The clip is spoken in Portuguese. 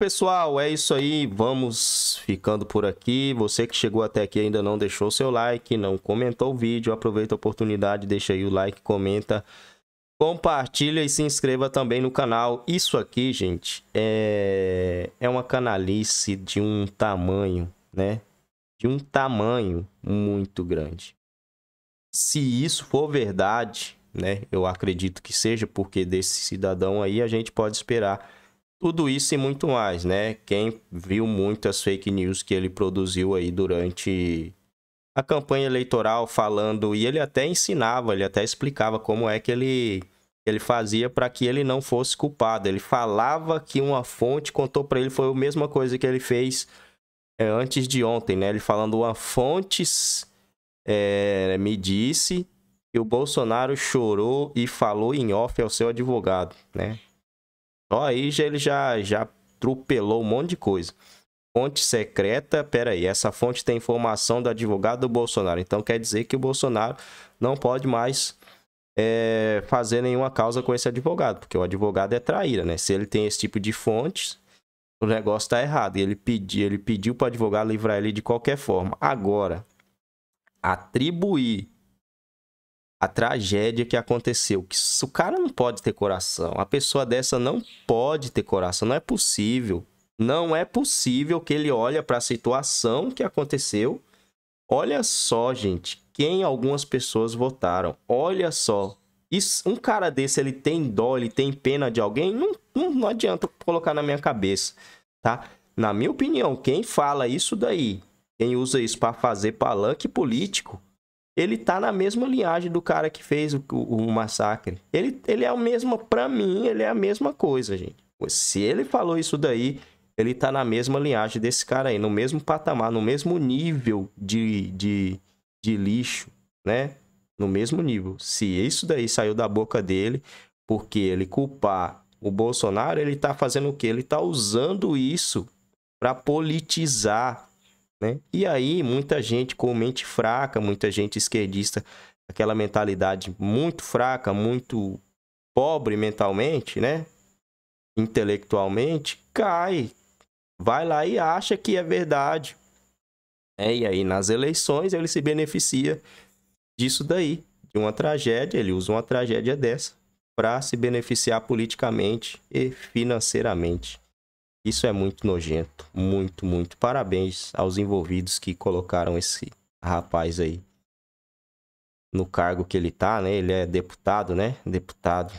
Pessoal, é isso aí. Vamos ficando por aqui. Você que chegou até aqui ainda não deixou seu like, não comentou o vídeo, aproveita a oportunidade, deixa aí o like, comenta, compartilha e se inscreva também no canal. Isso aqui, gente, é, é uma canalice de um tamanho, né? De um tamanho muito grande. Se isso for verdade, né? Eu acredito que seja, porque desse cidadão aí a gente pode esperar tudo isso e muito mais, né? Quem viu muitas fake news que ele produziu aí durante a campanha eleitoral falando e ele até ensinava, ele até explicava como é que ele ele fazia para que ele não fosse culpado. Ele falava que uma fonte contou para ele foi a mesma coisa que ele fez é, antes de ontem, né? Ele falando uma fontes é, me disse que o Bolsonaro chorou e falou em off ao seu advogado, né? Ó, aí já, ele já, já atropelou um monte de coisa. Fonte secreta, pera aí, essa fonte tem informação do advogado do Bolsonaro. Então quer dizer que o Bolsonaro não pode mais é, fazer nenhuma causa com esse advogado, porque o advogado é traíra, né? Se ele tem esse tipo de fontes, o negócio tá errado. E ele, pedi, ele pediu para o advogado livrar ele de qualquer forma. Agora, atribuir a tragédia que aconteceu. Que o cara não pode ter coração. A pessoa dessa não pode ter coração. Não é possível. Não é possível que ele olhe para a situação que aconteceu. Olha só, gente, quem algumas pessoas votaram. Olha só. Isso, um cara desse, ele tem dó, ele tem pena de alguém? Não, não, não adianta colocar na minha cabeça, tá? Na minha opinião, quem fala isso daí, quem usa isso para fazer palanque político, ele tá na mesma linhagem do cara que fez o, o, o massacre. Ele, ele é o mesmo, para mim, ele é a mesma coisa, gente. Se ele falou isso daí, ele tá na mesma linhagem desse cara aí, no mesmo patamar, no mesmo nível de, de, de lixo, né? No mesmo nível. Se isso daí saiu da boca dele, porque ele culpar o Bolsonaro, ele tá fazendo o quê? Ele tá usando isso para politizar né? E aí, muita gente com mente fraca, muita gente esquerdista, aquela mentalidade muito fraca, muito pobre mentalmente, né? Intelectualmente, cai. Vai lá e acha que é verdade. É, e aí, nas eleições, ele se beneficia disso daí, de uma tragédia. Ele usa uma tragédia dessa para se beneficiar politicamente e financeiramente. Isso é muito nojento, muito, muito. Parabéns aos envolvidos que colocaram esse rapaz aí no cargo que ele tá, né? Ele é deputado, né? Deputado